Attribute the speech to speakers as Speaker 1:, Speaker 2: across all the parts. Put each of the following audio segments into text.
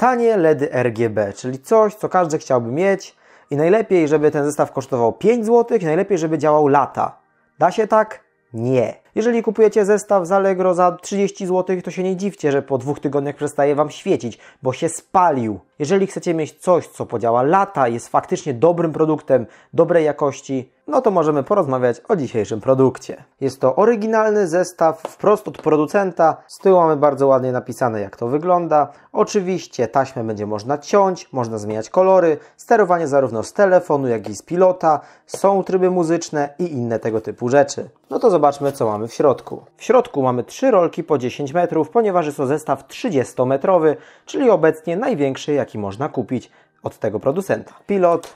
Speaker 1: Tanie LEDy RGB, czyli coś, co każdy chciałby mieć i najlepiej, żeby ten zestaw kosztował 5 zł, najlepiej, żeby działał lata. Da się tak? Nie. Jeżeli kupujecie zestaw z Allegro za 30 zł, to się nie dziwcie, że po dwóch tygodniach przestaje Wam świecić, bo się spalił. Jeżeli chcecie mieć coś, co podziała lata, jest faktycznie dobrym produktem, dobrej jakości, no to możemy porozmawiać o dzisiejszym produkcie. Jest to oryginalny zestaw wprost od producenta. Z tyłu mamy bardzo ładnie napisane, jak to wygląda. Oczywiście taśmę będzie można ciąć, można zmieniać kolory, sterowanie zarówno z telefonu, jak i z pilota. Są tryby muzyczne i inne tego typu rzeczy. No to zobaczmy, co mamy w środku. W środku mamy trzy rolki po 10 metrów, ponieważ jest to zestaw 30-metrowy, czyli obecnie największy, jaki jaki można kupić od tego producenta. Pilot,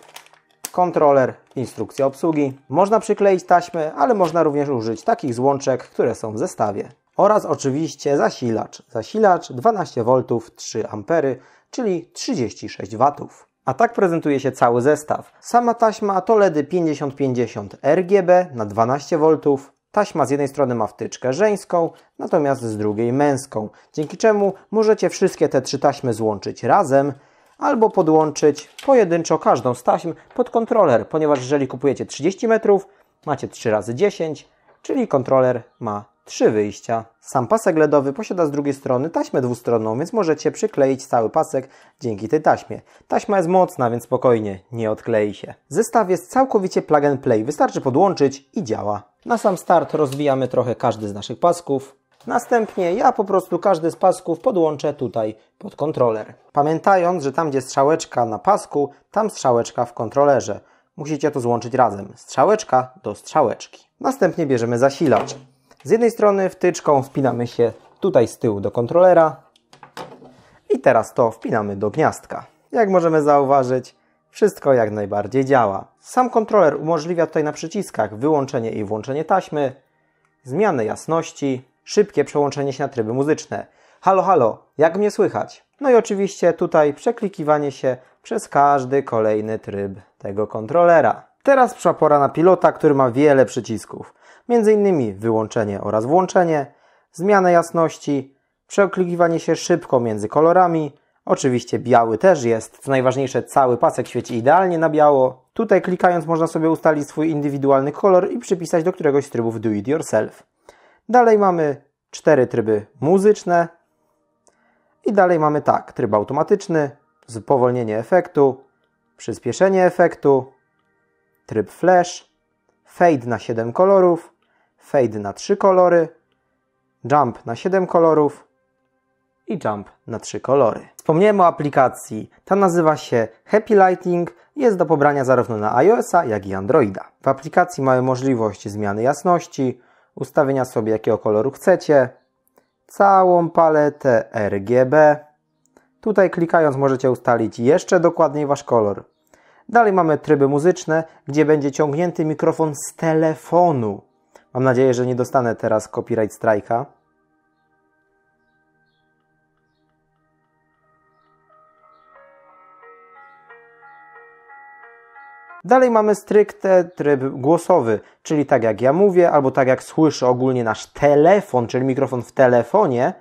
Speaker 1: kontroler, instrukcja obsługi. Można przykleić taśmy, ale można również użyć takich złączek, które są w zestawie. Oraz oczywiście zasilacz. Zasilacz 12V 3A, czyli 36W. A tak prezentuje się cały zestaw. Sama taśma to LEDy 5050 RGB na 12V, Taśma z jednej strony ma wtyczkę żeńską, natomiast z drugiej męską, dzięki czemu możecie wszystkie te trzy taśmy złączyć razem albo podłączyć pojedynczo każdą z taśm pod kontroler, ponieważ jeżeli kupujecie 30 metrów, macie 3 razy 10, czyli kontroler ma 3 wyjścia. Sam pasek LEDowy posiada z drugiej strony taśmę dwustronną, więc możecie przykleić cały pasek dzięki tej taśmie. Taśma jest mocna, więc spokojnie, nie odklei się. Zestaw jest całkowicie plug and play, wystarczy podłączyć i działa. Na sam start rozwijamy trochę każdy z naszych pasków. Następnie ja po prostu każdy z pasków podłączę tutaj pod kontroler. Pamiętając, że tam gdzie strzałeczka na pasku, tam strzałeczka w kontrolerze. Musicie to złączyć razem. Strzałeczka do strzałeczki. Następnie bierzemy zasilacz. Z jednej strony wtyczką wpinamy się tutaj z tyłu do kontrolera i teraz to wpinamy do gniazdka. Jak możemy zauważyć, wszystko jak najbardziej działa. Sam kontroler umożliwia tutaj na przyciskach wyłączenie i włączenie taśmy, zmianę jasności, szybkie przełączenie się na tryby muzyczne. Halo, halo, jak mnie słychać? No i oczywiście tutaj przeklikiwanie się przez każdy kolejny tryb tego kontrolera. Teraz przyszła pora na pilota, który ma wiele przycisków. Między innymi wyłączenie oraz włączenie, zmianę jasności, przeklikiwanie się szybko między kolorami, Oczywiście biały też jest, co najważniejsze cały pasek świeci idealnie na biało. Tutaj klikając można sobie ustalić swój indywidualny kolor i przypisać do któregoś z trybów do it yourself. Dalej mamy cztery tryby muzyczne i dalej mamy tak, tryb automatyczny, spowolnienie efektu, przyspieszenie efektu, tryb flash, fade na 7 kolorów, fade na 3 kolory, jump na 7 kolorów, i jump na trzy kolory. Wspomniałem o aplikacji. Ta nazywa się Happy Lighting. Jest do pobrania zarówno na iOS-a, jak i Androida. W aplikacji mamy możliwość zmiany jasności, ustawienia sobie jakiego koloru chcecie, całą paletę RGB. Tutaj klikając możecie ustalić jeszcze dokładniej Wasz kolor. Dalej mamy tryby muzyczne, gdzie będzie ciągnięty mikrofon z telefonu. Mam nadzieję, że nie dostanę teraz copyright strajka. Dalej mamy stricte tryb głosowy, czyli tak jak ja mówię, albo tak jak słyszy ogólnie nasz telefon, czyli mikrofon w telefonie,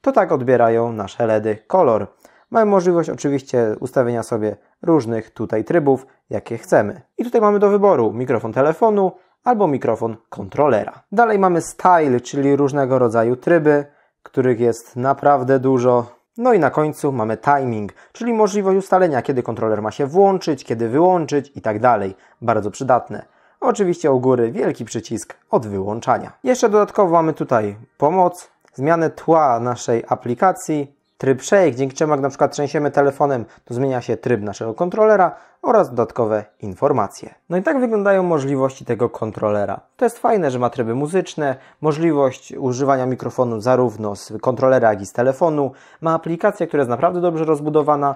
Speaker 1: to tak odbierają nasze LEDy kolor. Mamy możliwość oczywiście ustawienia sobie różnych tutaj trybów, jakie chcemy. I tutaj mamy do wyboru mikrofon telefonu albo mikrofon kontrolera. Dalej mamy style, czyli różnego rodzaju tryby, których jest naprawdę dużo. No i na końcu mamy timing, czyli możliwość ustalenia, kiedy kontroler ma się włączyć, kiedy wyłączyć i tak dalej. Bardzo przydatne. Oczywiście u góry wielki przycisk od wyłączania. Jeszcze dodatkowo mamy tutaj pomoc, zmianę tła naszej aplikacji, tryb Shake, dzięki czemu jak na przykład trzęsiemy telefonem, to zmienia się tryb naszego kontrolera oraz dodatkowe informacje. No i tak wyglądają możliwości tego kontrolera. To jest fajne, że ma tryby muzyczne, możliwość używania mikrofonu zarówno z kontrolera, jak i z telefonu. Ma aplikację, która jest naprawdę dobrze rozbudowana.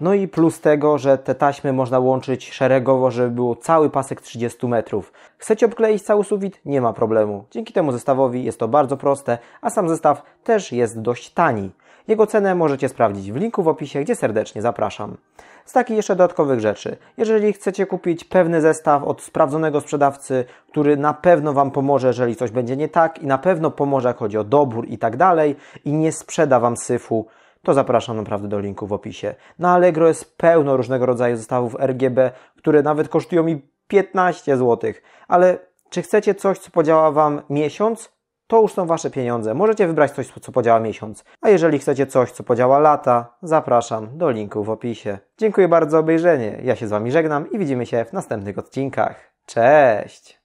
Speaker 1: No i plus tego, że te taśmy można łączyć szeregowo, żeby był cały pasek 30 metrów. Chcecie obkleić cały sufit? Nie ma problemu. Dzięki temu zestawowi jest to bardzo proste, a sam zestaw też jest dość tani. Jego cenę możecie sprawdzić w linku w opisie, gdzie serdecznie zapraszam. Z takich jeszcze dodatkowych rzeczy. Jeżeli chcecie kupić pewny zestaw od sprawdzonego sprzedawcy, który na pewno Wam pomoże, jeżeli coś będzie nie tak i na pewno pomoże, jak chodzi o dobór i tak dalej i nie sprzeda Wam syfu, to zapraszam naprawdę do linku w opisie. Na Allegro jest pełno różnego rodzaju zestawów RGB, które nawet kosztują mi 15 zł. Ale czy chcecie coś, co podziała Wam miesiąc? To już są Wasze pieniądze. Możecie wybrać coś, co podziała miesiąc. A jeżeli chcecie coś, co podziała lata, zapraszam do linku w opisie. Dziękuję bardzo za obejrzenie. Ja się z Wami żegnam i widzimy się w następnych odcinkach. Cześć!